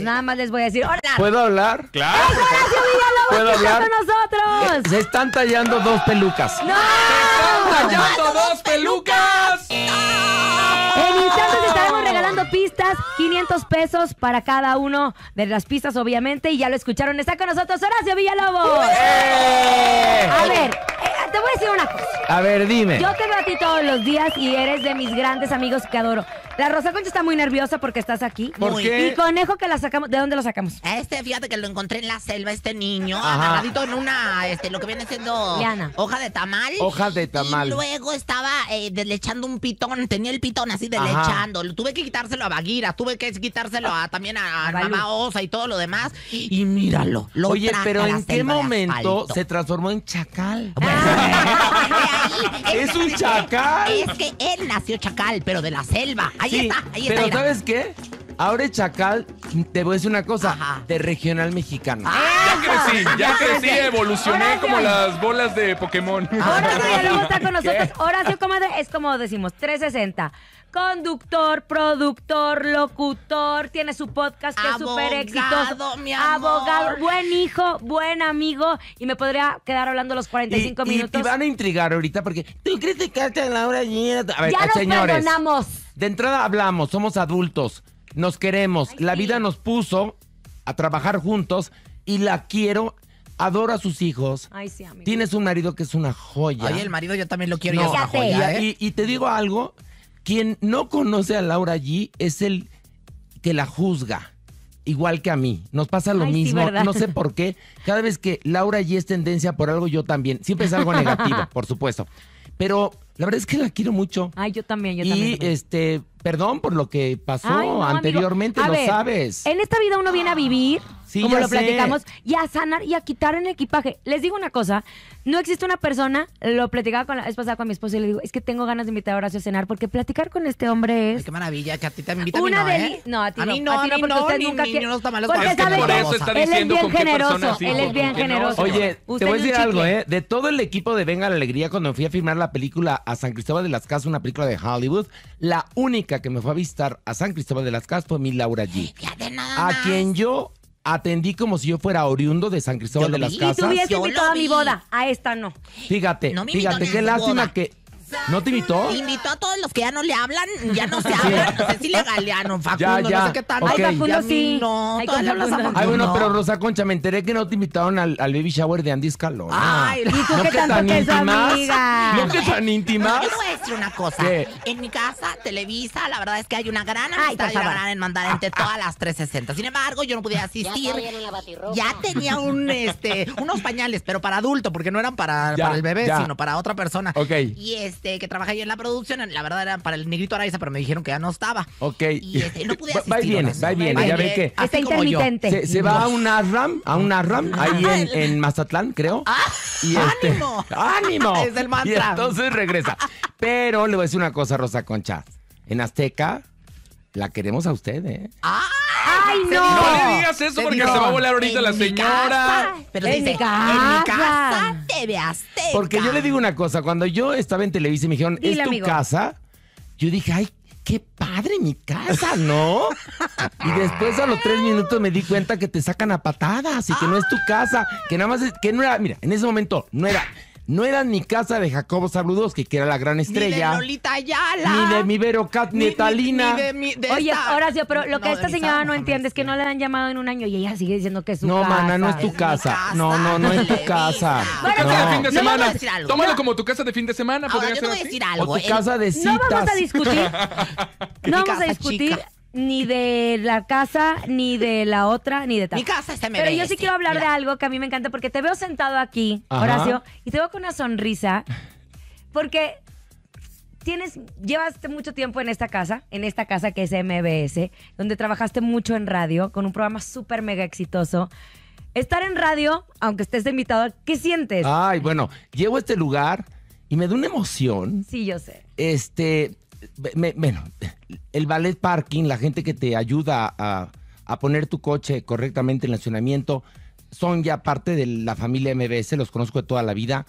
Nada más les voy a decir, ¿Puedo hablar? Claro. ¡Es Horacio Villalobos ¿Puedo hablar? con nosotros! Eh, se están tallando dos pelucas. ¡No! ¡Se están tallando dos pelucas! En instantes estaremos regalando pistas, 500 pesos para cada uno de las pistas, obviamente, y ya lo escucharon. Está con nosotros Horacio Villalobos. ¡Eh! A ver, eh, te voy a decir una cosa. A ver, dime. Yo te veo todos los días y eres de mis grandes amigos que adoro. La Rosa Concha está muy nerviosa porque estás aquí. qué? Y conejo que la sacamos. ¿De dónde lo sacamos? Este, fíjate que lo encontré en la selva, este niño, agarradito en una, este, lo que viene siendo hoja de tamal. Hoja de tamal. Y luego estaba eh, deslechando un pitón, tenía el pitón así deslechando. Tuve que quitárselo a Baguira, tuve que quitárselo también a, a Mamá Osa y todo lo demás. Y míralo. Lo Oye, pero ¿en qué momento se transformó en chacal? Ah. es un chacal. Es que él nació chacal, pero de la selva. Ahí está, ahí está. Pero ¿sabes qué? Ahora Chacal, te voy a decir una cosa, de regional mexicano. Ah, ya crecí, ya crecí, evolucioné como las bolas de Pokémon. Ahora ya está con nosotros. Horacio Comadre es como decimos, 360. Conductor, productor, locutor, tiene su podcast que es súper exitoso. Mi Abogado, buen hijo, buen amigo. Y me podría quedar hablando los 45 minutos. Y te van a intrigar ahorita porque tú criticaste a Laura hora A ver, ya eh, nos Perdonamos de entrada hablamos, somos adultos, nos queremos, la vida nos puso a trabajar juntos y la quiero Adoro a sus hijos. Ay, sí, amigo. Tienes un marido que es una joya. Ay, el marido yo también lo quiero y es una joya. ¿eh? Y, te digo algo, quien no conoce a Laura G es el que la juzga. Igual que a mí, nos pasa lo mismo, no sé por qué. Cada vez que Laura G es tendencia por algo, yo también. Siempre es algo negativo, por supuesto. Pero la verdad es que la quiero mucho. Ay, yo también, yo también. Y este, perdón por lo que pasó anteriormente, lo sabes. En esta vida uno viene a vivir como lo platicamos, y a sanar y a quitar el equipaje. Les digo una cosa, no existe una persona, lo platicaba con la vez pasada con mi esposo y le digo, es que tengo ganas de invitar a Horacio a cenar porque platicar con este hombre es... Ay, qué maravilla, que a ti te invita una a mí no, ¿eh? No, a ti a no, mí no, a no, porque no, usted nunca no quiere... porque por eso está él es bien generoso, él es bien generoso. Oye, te voy a decir algo, ¿eh? De todo el equipo de Venga la Alegría, cuando fui a firmar la película a San Cristóbal de las Casas, una película de Hollywood, la única que me fue a visitar a San Cristóbal de las Casas fue mi Laura G. A quien yo Atendí como si yo fuera oriundo de San Cristóbal de las Casas. Y tú hubieses a mi boda. A esta no. Fíjate, fíjate, qué lástima que ¿No te invitó? Invitó a todos los que ya no le hablan, ya no se hablan. Pues no sé si le galearon, Facundo, ya, ya. no sé qué tal. Ay, Facundo sí. No, todas le hablas a Ay, bueno, pero Rosa Concha, me enteré que no te invitaron al, baby shower de Andy Scalona. Ay, ¿y tú ¿No qué tanto que amiga? ¿No que tan íntimas? Yo voy una cosa. En mi casa, Televisa, la verdad es que hay una gran amistad Ay, y una gran entre todas las 360. Sin embargo, yo no pude asistir. Ya, tenía un, este, unos pañales, pero para adulto, porque no eran para, para el bebé, sino para otra persona. Ok. Y es este, que trabaja ahí en la producción. La verdad era para el negrito Araiza, pero me dijeron que ya no estaba. Ok. Y este, no pude asistir. Va, y bien, va bien. Ya ve que. Está intermitente. Se, va a un Arram, a un Arram ahí en, Mazatlán, creo. Ah, este, ¡Ánimo! ¡Ánimo! Es el mantra. Y entonces regresa. Pero le voy a decir una cosa, Rosa Concha. En Azteca, la queremos a usted, ¿eh? ¡Ah! no! le digas eso porque se va a volar ahorita la señora. pero en dice, mi casa, en mi Porque yo le digo una cosa, cuando yo estaba en Televisa y me dijeron, ¿es tu casa? Yo dije, ay, qué padre mi casa, ¿no? y después a los tres minutos me di cuenta que te sacan a patadas y que no es tu casa, que nada más, es, que no era, mira, en ese momento no era no era ni casa de Jacobo Zabludowski, que era la gran estrella. Ni de Lolita Ayala. Ni de mi Verocat, ni, Ni, de, Talina. Oye, Horacio, pero lo que esta señora no entiende es que no le han llamado en un año y ella sigue diciendo que es su casa. No, mana, no es tu casa. No, no, no es tu casa. Bueno, no. fin de semana. Tómalo como tu casa de fin de semana. Ahora, yo decir algo. O tu ¿eh? casa de citas. No vamos a discutir. no vamos a discutir ni de la casa, ni de la otra, ni de tal. Mi casa está mejor. Pero yo sí quiero hablar de algo que a mí me encanta porque te veo sentado aquí, Horacio, y te veo con una sonrisa porque tienes llevaste mucho tiempo en esta casa, en esta casa que es MBS, donde trabajaste mucho en radio con un programa súper mega exitoso. Estar en radio, aunque estés de invitado, ¿qué sientes? Ay, bueno, llevo a este lugar y me da una emoción. Sí, yo sé. Este, bueno, el ballet parking, la gente que te ayuda a, poner tu coche correctamente en el estacionamiento, son ya parte de la familia MBS, los conozco de toda la vida.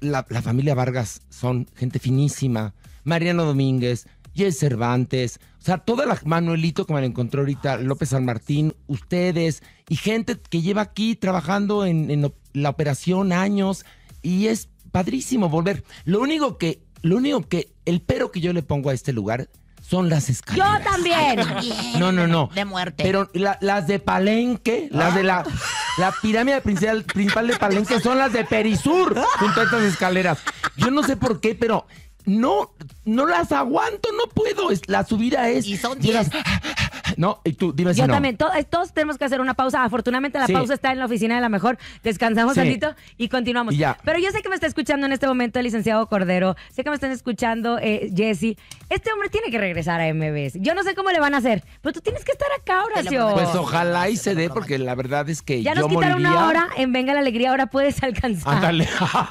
La, familia Vargas son gente finísima. Mariano Domínguez, Jess Cervantes, o sea, toda la Manuelito que me la encontré ahorita, López San Martín, ustedes, y gente que lleva aquí trabajando en la operación años, y es padrísimo volver. Lo único que lo único que, el pero que yo le pongo a este lugar son las escaleras. Yo también. No, no, no. De muerte. Pero las de Palenque, las de la, ah. la pirámide principal, principal de Palenque son las de Perisur, junto a estas escaleras. Yo no sé por qué, pero no, no las aguanto, no puedo. la subida es. Y son las... No, y tú, dime si Yo también, eh, todos tenemos que hacer una pausa. Afortunadamente la pausa está en la oficina de la mejor. Descansamos un ratito y continuamos. Pero yo sé que me está escuchando en este momento el licenciado Cordero, sé que me están escuchando eh, Jesse. Este hombre tiene que regresar a MBS. Yo no sé cómo le van a hacer, pero tú tienes que estar acá, Horacio. Oh. Pues ojalá y se dé, porque la verdad es que ya nos quitaron una hora en Venga la Alegría, ahora puedes alcanzar. Ándale.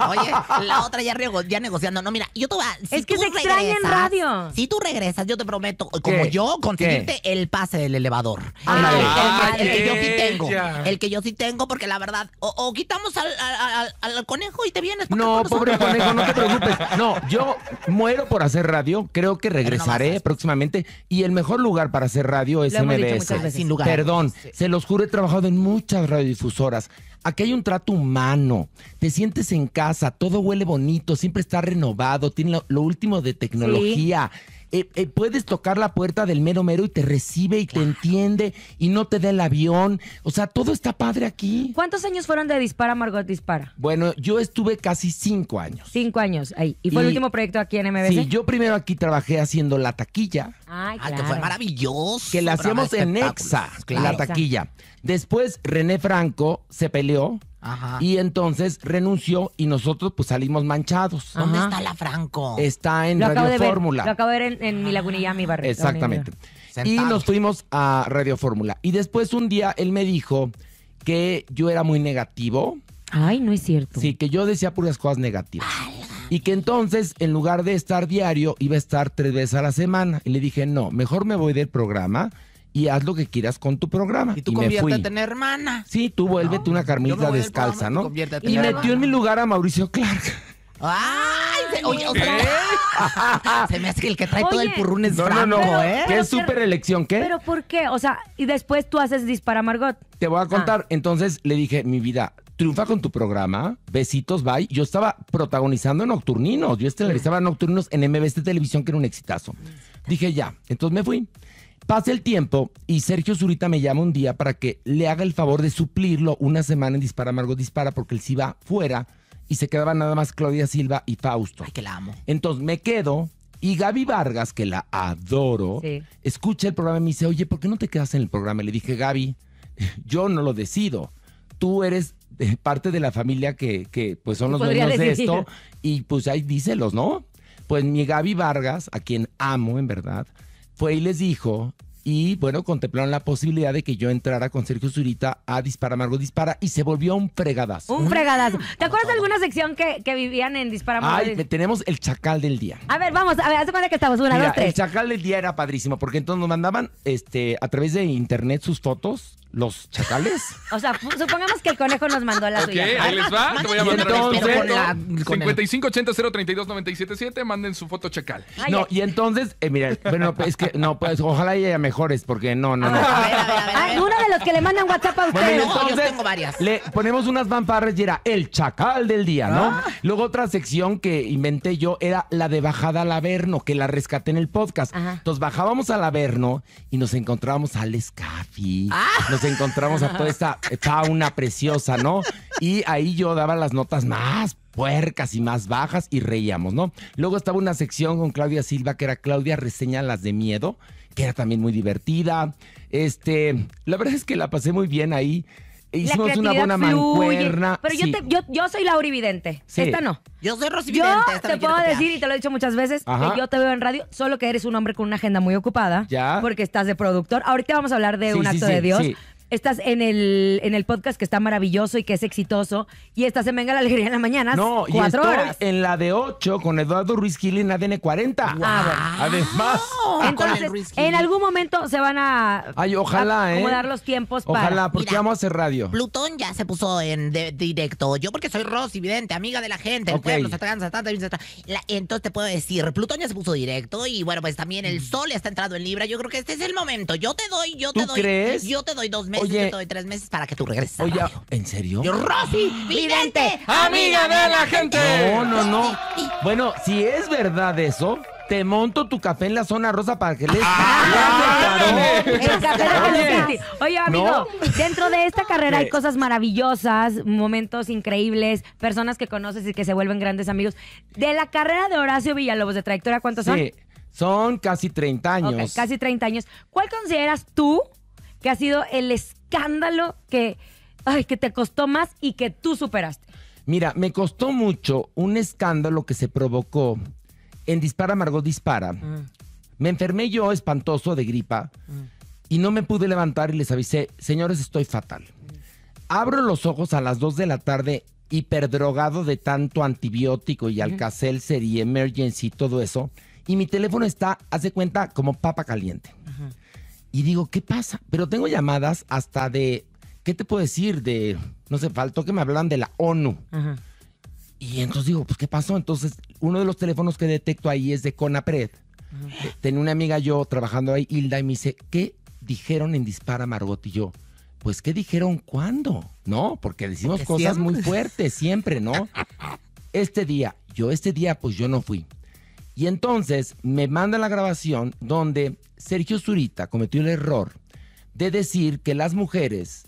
Oye, la otra ya, ya negociando. No, mira, yo te voy a... es que se en radio. Si tú regresas, yo te prometo, como yo, conseguirte el paso el elevador. Ah, el, que yo sí tengo. El que yo sí tengo, porque la verdad, o, quitamos al, conejo y te vienes. No, pobre conejo, no te preocupes. No, yo muero por hacer radio. Creo que regresaré próximamente. Y el mejor lugar para hacer radio es MBS. Sin lugar. Perdón, se los juro, he trabajado en muchas radiodifusoras. Aquí hay un trato humano. Te sientes en casa, todo huele bonito, siempre está renovado, tiene lo, último de tecnología. Eh, eh, puedes tocar la puerta del mero mero y te recibe y te entiende y no te da el avión. O sea, todo está padre aquí. ¿Cuántos años fueron de Dispara, Margot Dispara? Bueno, yo estuve casi cinco años. Cinco años ahí. ¿Y fue el último proyecto aquí en MBC? Sí, yo primero aquí trabajé haciendo la taquilla. Ay, que ah, fue maravilloso. Que la hacíamos en Exa, en la taquilla. Después René Franco se peleó y entonces renunció y nosotros pues salimos manchados. ¿Dónde está la Franco? Está en Radio Fórmula. Lo acabo de ver en, mi lagunilla, mi barrio. Exactamente. Y nos fuimos a Radio Fórmula. Y después un día él me dijo que yo era muy negativo. Ay, no es cierto. Sí, que yo decía puras cosas negativas. Y que entonces, en lugar de estar diario, iba a estar tres veces a la semana. Y le dije, no, mejor me voy del programa y haz lo que quieras con tu programa. Y tú y en hermana. Sí, tú vuélvete una carmita descalza, ¿no? Y, metió en mi lugar a Mauricio Clark. ¡Ay! oye, se me hace que el que trae todo el purrún es no, ¿eh? Qué súper elección, ¿qué? Pero ¿por qué? O sea, y después tú haces dispara Margot. Te voy a contar. Ah. Entonces le dije, mi vida, triunfa con tu programa. Besitos, bye. Yo estaba protagonizando Nocturninos. Yo estelarizaba Nocturninos en de Televisión, que era un exitazo. Dije, ya. Entonces me fui. Pasé el tiempo y Sergio Zurita me llama un día para que le haga el favor de suplirlo una semana en Dispara Amargo Dispara, porque él sí va fuera y se quedaban nada más Claudia Silva y Fausto. Ay, que la amo. Entonces me quedo y Gaby Vargas, que la adoro, escucha el programa y me dice, oye, ¿por qué no te quedas en el programa? le dije, Gaby, yo no lo decido tú eres parte de la familia que, pues son los dueños de esto y pues ahí díselos, ¿no? Pues mi Gaby Vargas, a quien amo en verdad, fue y les dijo y bueno, contemplaron la posibilidad de que yo entrara con Sergio Zurita a Dispara Dispara y se volvió un fregadazo. Un fregadazo. ¿Te acuerdas de alguna sección que, que vivían en Dispara Ay, tenemos el chacal del día. A ver, vamos, a ver, hace cuenta que estamos, una, dos, tres. El chacal del día era padrísimo porque entonces nos mandaban este, a través de internet sus fotos los chacales. O sea, supongamos que el conejo nos mandó la suya. ¿Qué? ahí les va. Te voy a mandar entonces, la, manden su foto chacal. no, y entonces, eh, mira, bueno, pues, es que no, pues ojalá haya mejores, porque no, no, no. A ver, a ver, a uno de los que le mandan WhatsApp a ustedes. Bueno, entonces, varias. Le ponemos unas vamparras y era el chacal del día, ¿no? Ah. Luego otra sección que inventé yo era la de bajada al Averno, que la rescaté en el podcast. Entonces bajábamos al Averno y nos encontrábamos al Scafi. Ah. Nos encontramos a toda esta fauna preciosa, ¿no? Y ahí yo daba las notas más puercas y más bajas y reíamos, ¿no? Luego estaba una sección con Claudia Silva que era Claudia reseña las de miedo, que era también muy divertida. Este, la verdad es que la pasé muy bien ahí. Hicimos una buena mancuerna. Pero yo, te, yo, soy Laura Vidente. Sí. Esta no. Yo soy Rosy Yo te puedo decir, y te lo he dicho muchas veces, que yo te veo en radio, solo que eres un hombre con una agenda muy ocupada. Ya. Porque estás de productor. Ahorita vamos a hablar de un acto de Dios estás en el, en el podcast que está maravilloso y que es exitoso. Y estás en Venga la Alegría en la mañana. No, y estoy en la de 8 con Eduardo Ruiz Gil en ADN 40. Ah, además, ah, en algún momento se van a Ay, ojalá, ¿eh? acomodar los tiempos ojalá, para. Ojalá, porque vamos a hacer radio. Plutón ya se puso en directo. Yo, porque soy Rosy, evidente, amiga de la gente, Entonces te puedo decir, Plutón ya se puso directo. Y bueno, pues también el mm. sol ya está entrado en Libra. Yo creo que este es el momento. Yo te doy, yo te doy. ¿Crees? Yo te doy dos oye, te doy tres meses para que tú regreses. Oye, ¿en serio? Yo, Rosy, vidente, ah, amiga de la gente. No, no, no. Bueno, si es verdad eso, te monto tu café en la zona rosa para que les... ¡Ah! El café de Oye, amigo, dentro de esta carrera hay cosas maravillosas, momentos increíbles, personas que conoces y que se vuelven grandes amigos. De la carrera de Horacio Villalobos de trayectoria, ¿cuántos sí, son? casi 30 años. casi 30 años. ¿Cuál consideras tú que ha sido el escándalo que, ay, que te costó más y que tú superaste? Mira, me costó mucho un escándalo que se provocó en Dispara Margot Dispara. Mm. Me enfermé yo espantoso de gripa mm. y no me pude levantar y les avisé, señores, estoy fatal. Mm. Abro los ojos a las 2 de la tarde hiperdrogado de tanto antibiótico y alcacelser y Emergency y todo eso. Y mi teléfono está, hace cuenta, como papa caliente. Y digo, ¿qué pasa? Pero tengo llamadas hasta de, ¿qué te puedo decir? De, no sé, faltó que me hablan de la ONU. Y entonces digo, pues, ¿qué pasó? Entonces, uno de los teléfonos que detecto ahí es de Conapred. Eh, tenía una amiga yo trabajando ahí, Hilda, y me dice, ¿qué dijeron en Dispara Margot y yo? Pues, ¿qué dijeron cuándo? No, porque decimos cosas muy fuertes siempre, ¿no? Este día, yo este día, pues yo no fui. Y entonces me manda la grabación donde Sergio Zurita cometió el error de decir que las mujeres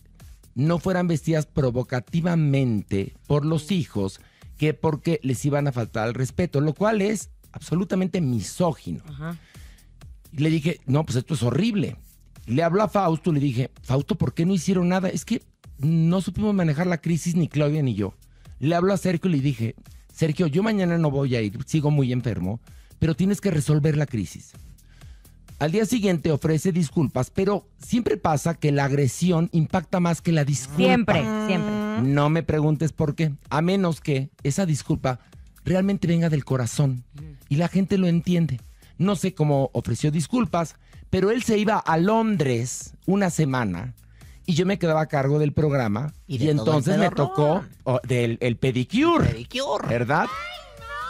no fueran vestidas provocativamente por los hijos, que porque les iban a faltar al respeto, lo cual es absolutamente misógino. le dije, no, pues esto es horrible. Le habló a Fausto, le dije, Fausto, ¿por qué no hicieron nada? Es que no supimos manejar la crisis ni Claudia ni yo. Le habló a Sergio y le dije, Sergio, yo mañana no voy a ir, sigo muy enfermo, pero tienes que resolver la crisis. Al día siguiente ofrece disculpas, pero siempre pasa que la agresión impacta más que la disculpa. Siempre, siempre. No me preguntes por qué, a menos que esa disculpa realmente venga del corazón y la gente lo entiende. No sé cómo ofreció disculpas, pero él se iba a Londres una semana y yo me quedaba a cargo del programa y, entonces me tocó del el pedicure, ¿verdad?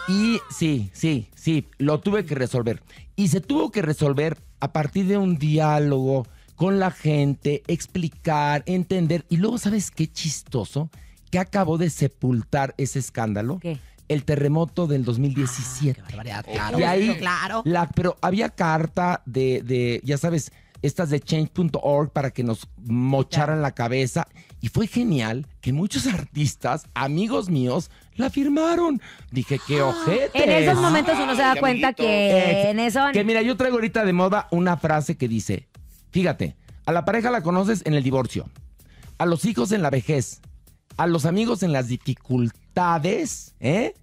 Y sí, sí, sí, lo tuve que resolver. Y se tuvo que resolver a partir de un diálogo con la gente, explicar, entender. Y luego, ¿sabes qué chistoso? Que acabó de sepultar ese escándalo. el terremoto del 2017. Ah, claro, y ahí, claro. pero había carta de, de, ya sabes, estas de change.org para que nos mocharan la cabeza. Y fue genial que muchos artistas, amigos míos, la firmaron. Dije, qué ah, ojete. En esos momentos uno se da cuenta que eh, en eso. Que mira, yo traigo ahorita de moda una frase que dice: Fíjate, a la pareja la conoces en el divorcio, a los hijos en la vejez, a los amigos en las dificultades, ¿eh?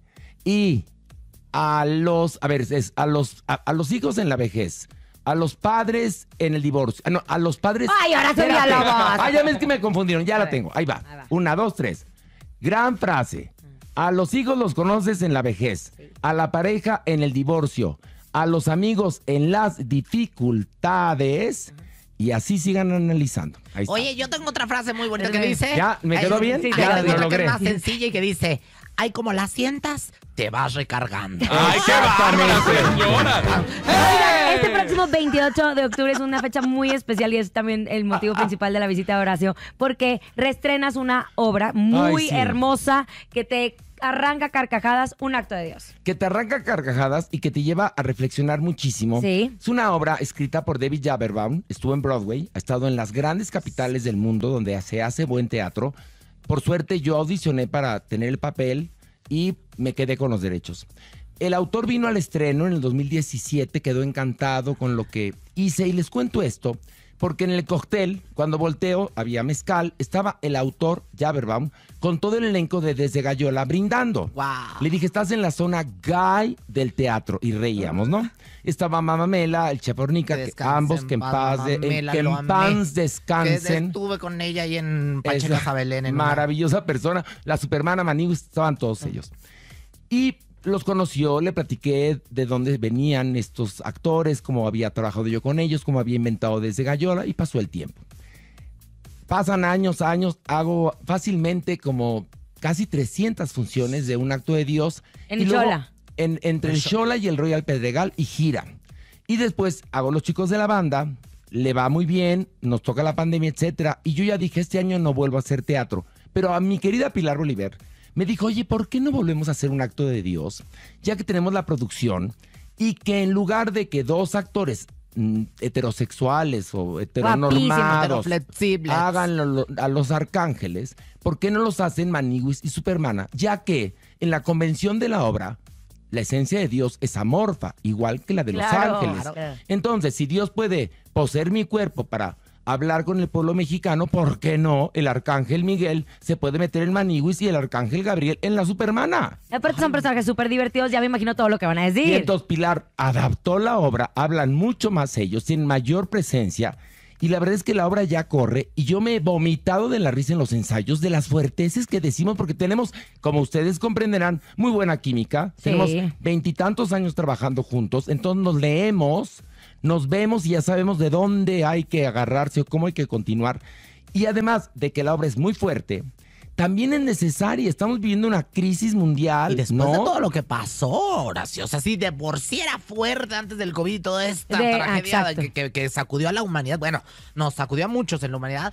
Y a los, a ver, a los, a los hijos en la vejez, a los padres en el divorcio. Ah, no, a los padres. Ay, ahora se la voz! Ay, ya ves que me confundieron, ya la tengo. Ahí va. Una, dos, tres. Gran frase. Mm. A los hijos los conoces en la vejez, a la pareja en el divorcio, a los amigos en las dificultades. Y así sigan analizando. Oye, yo tengo otra frase muy bonita que dice. ¿Ya? ¿Me quedó bien? Sí, ya, es más sencilla y que dice: hay como la sientas, te vas recargando. ¡Ay, qué bárbaro, señora! este ¡Eh! próximo 28 de octubre es una fecha muy especial y es también el motivo principal de la visita de Horacio, porque reestrenas una obra muy hermosa que te arranca carcajadas, un acto de Dios. Que te arranca carcajadas y que te lleva a reflexionar muchísimo. Sí. Es una obra escrita por David Jaberbaum, estuvo en Broadway, ha estado en las grandes capitales del mundo donde se hace buen teatro. Por suerte yo audicioné para tener el papel y me quedé con los derechos. El autor vino al estreno en el 2017, quedó encantado con lo que hice y les cuento esto porque en el cóctel, cuando volteo, había mezcal, estaba el autor, Jaberbaum, con todo el elenco de Desde Gallola brindando. Le dije, estás en la zona gay del teatro, y reíamos, ¿no? Estaba Mamamela, el Chapornica, ambos que en paz, que en paz descansen. estuve con ella ahí en Pacheca Jabelén. maravillosa persona, la supermana Manigus, estaban todos mm. ellos. Y los conoció, le platiqué de dónde venían estos actores, cómo había trabajado yo con ellos, cómo había inventado desde Gallola y pasó el tiempo. Pasan años, años, hago fácilmente como casi 300 funciones de un acto de Dios. En y entre el y el Royal Pedregal y gira. Y después hago los chicos de la banda, le va muy bien, nos toca la pandemia, etc. Y yo ya dije, este año no vuelvo a hacer teatro. Pero a mi querida Pilar Oliver, me dijo, oye, ¿por qué no volvemos a hacer un acto de Dios? Ya que tenemos la producción y que en lugar de que dos actores mm, heterosexuales o heteronormados hagan a los arcángeles, ¿por qué no los hacen Maniguis y Supermana? Ya que en la convención de la obra la esencia de Dios es amorfa, igual que la de los ángeles. Entonces, si Dios puede poseer mi cuerpo para hablar con el pueblo mexicano, ¿por qué no? El arcángel Miguel se puede meter el Maniguis y el arcángel Gabriel en la Supermana. Aparte eh, son personajes súper divertidos, ya me imagino todo lo que van a decir. Y entonces Pilar adaptó la obra, hablan mucho más ellos, tienen mayor presencia. Y la verdad es que la obra ya corre y yo me he vomitado de la risa en los ensayos, de las fuerteces que decimos, porque tenemos, como ustedes comprenderán, muy buena química. Tenemos veintitantos años trabajando juntos, entonces nos leemos nos vemos y ya sabemos de dónde hay que agarrarse o cómo hay que continuar. Y además de que la obra es muy fuerte, también es necesaria. Estamos viviendo una crisis mundial. después de todo lo que pasó, Horacio, o sea, si de por sí era fuerte antes del COVID y toda esta tragedia que, sacudió a la humanidad, bueno, nos sacudió a muchos en la humanidad,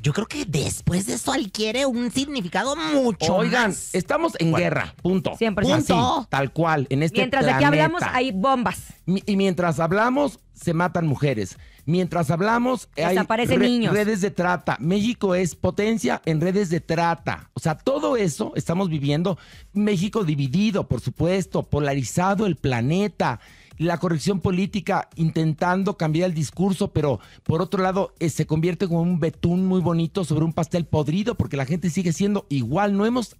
yo creo que después de eso adquiere un significado mucho Oigan, estamos en guerra, punto. Siempre Punto. tal cual, en este Mientras de aquí hablamos hay bombas. Y mientras hablamos, se matan mujeres. Mientras hablamos, hay redes de trata. México es potencia en redes de trata. O sea, todo eso estamos viviendo. México dividido, por supuesto, polarizado el planeta la corrección política intentando cambiar el discurso, pero por otro lado eh, se convierte como un betún muy bonito sobre un pastel podrido porque la gente sigue siendo igual. No hemos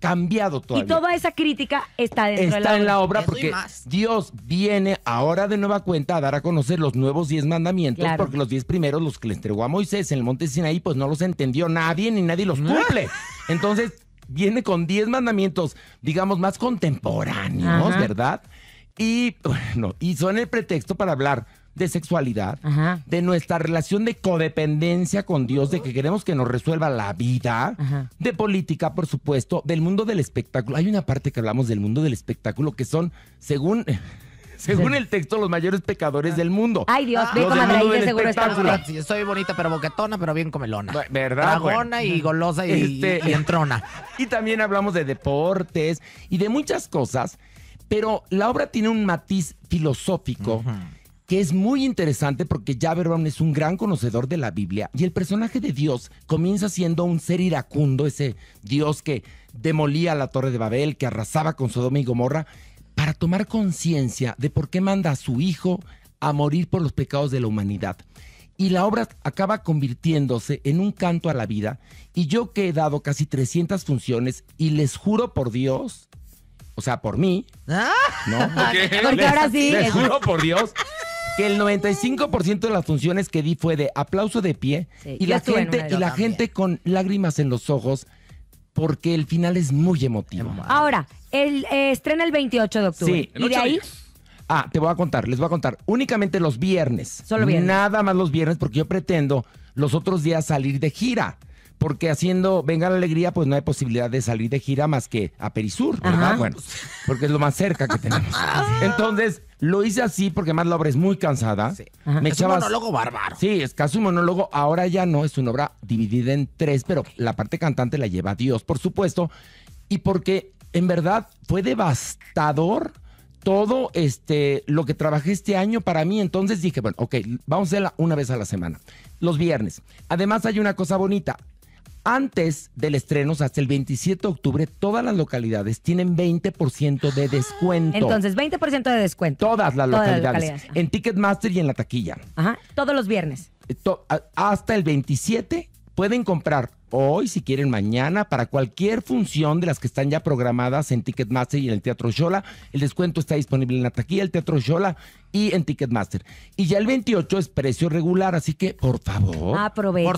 cambiado todavía. Y toda esa crítica está dentro de la en la obra porque Dios viene ahora de nueva cuenta a dar a conocer los nuevos diez mandamientos, porque los diez primeros, los que le entregó a Moisés en el monte Sinaí, pues no los entendió nadie ni nadie los cumple. Entonces, viene con diez mandamientos, digamos, más contemporáneos, ¿verdad? Y bueno, y son el pretexto para hablar de sexualidad, de nuestra relación de codependencia con Dios, de que queremos que nos resuelva la vida, de política, por supuesto, del mundo del espectáculo. Hay una parte que hablamos del mundo del espectáculo que son, según... Según el texto, los mayores pecadores del mundo. Ay, Dios, ve como seguro está Soy bonita, pero boquetona, pero bien comelona. ¿Verdad? Dragona y golosa y, este, entrona. Y también hablamos de deportes y de muchas cosas, pero la obra tiene un matiz filosófico que es muy interesante porque Verón es un gran conocedor de la Biblia y el personaje de Dios comienza siendo un ser iracundo, ese Dios que demolía la Torre de Babel, que arrasaba con Sodoma y Gomorra, para tomar conciencia de por qué manda a su hijo a morir por los pecados de la humanidad. Y la obra acaba convirtiéndose en un canto a la vida. Y yo que he dado casi 300 funciones y les juro por Dios, o sea, por mí. Ah. ¿no? Porque, ahora sí. Les juro por Dios que el 95% de las funciones que di fue de aplauso de pie y la gente y la gente con lágrimas en los ojos porque el final es muy emotivo. Ahora, el eh, estrena el 28 de octubre. Sí. ¿Y de ahí? Ah, te voy a contar, les voy a contar. Únicamente los viernes. Solo viernes. Nada más los viernes porque yo pretendo los otros días salir de gira porque haciendo Venga la Alegría, pues no hay posibilidad de salir de gira más que a Perisur, ¿verdad? Bueno, porque es lo más cerca que tenemos. Entonces, lo hice así porque más la obra es muy cansada. es un monólogo bárbaro. Sí, es casi un monólogo. Ahora ya no, es una obra dividida en tres, pero la parte cantante la lleva Dios, por supuesto. Y porque en verdad fue devastador todo este lo que trabajé este año para mí. Entonces dije, bueno, ok, vamos a hacerla una vez a la semana, los viernes. Además hay una cosa bonita, antes del estreno, hasta el 27 de octubre, todas las localidades tienen 20% de ah, descuento. Entonces, 20% de descuento. Todas las localidades. En Ticketmaster y en la taquilla. Ajá. Todos los viernes. Eh, hasta el 27 pueden comprar hoy, si quieren mañana, para cualquier función de las que están ya programadas en Ticketmaster y en el Teatro Yola. El descuento está disponible en la taquilla, el Teatro Yola y en Ticketmaster. Y ya el 28 es precio regular, así que por favor. Aprovechen.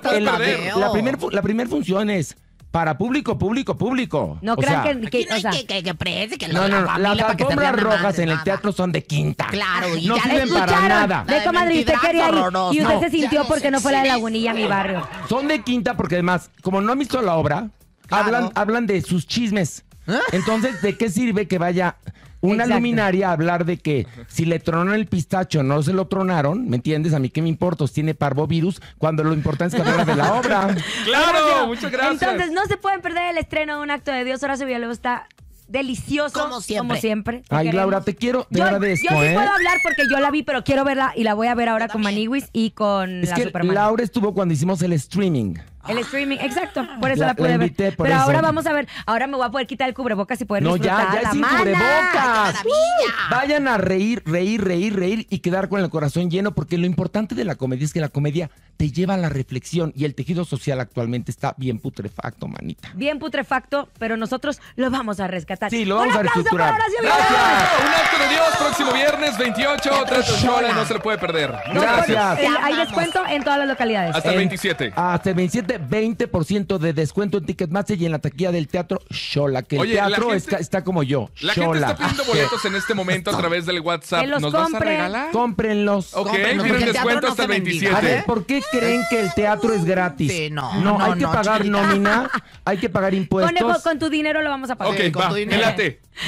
Por la, primera función es para público, público, público. No crean sea, que, que, no no, no, las alfombras rojas en el teatro son de quinta. Claro, y no sirven para nada. De Madrid, usted quería ir y usted se sintió porque no fue la de Lagunilla, mi barrio. Son de quinta porque además, como no han visto la obra, hablan, hablan de sus chismes. ¿Eh? Entonces, ¿de qué sirve que vaya una luminaria hablar de que si le tronaron el pistacho, no se lo tronaron, ¿me entiendes? A mí qué me importa, pues tiene parvovirus, cuando lo importante es que de la obra. ¡Claro! Muchas gracias. Entonces, no se pueden perder el estreno de Un Acto de Dios. Horacio Villalobos está delicioso. Como siempre. Como siempre Ay, Laura, te quiero, te yo, agradezco. Yo sí ¿eh? puedo hablar porque yo la vi, pero quiero verla y la voy a ver ahora con Maniwis y con la que Laura estuvo cuando hicimos el streaming. El streaming, exacto, por eso la, pude ver. Pero ahora vamos a ver, ahora me voy a poder quitar el cubrebocas y poder no, disfrutar ya, ya sin cubrebocas. Uh, vayan a reír, reír, reír, reír y quedar con el corazón lleno porque lo importante de la comedia es que la comedia te lleva a la reflexión y el tejido social actualmente está bien putrefacto, manita. Bien putrefacto, pero nosotros lo vamos a rescatar. Sí, lo vamos a reestructurar. Gracias. Un acto de Dios próximo viernes 28, 3 horas, no se le puede perder. Gracias. Gracias. Hay descuento en todas las localidades. Hasta el 27. Hasta el 27 20% de descuento en Ticketmaster y en la taquilla del teatro Shola, que el teatro está, como yo. La gente está pidiendo ah, boletos en este momento a través del WhatsApp. los ¿Nos vas a regalar? Cómprenlos. Ok, descuento hasta el 27. A ver, ¿por qué creen que el teatro es gratis? no, no, hay que pagar nómina, hay que pagar impuestos. Con, con, tu dinero lo vamos a pagar. Ok, con tu dinero.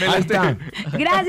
Me late, Gracias.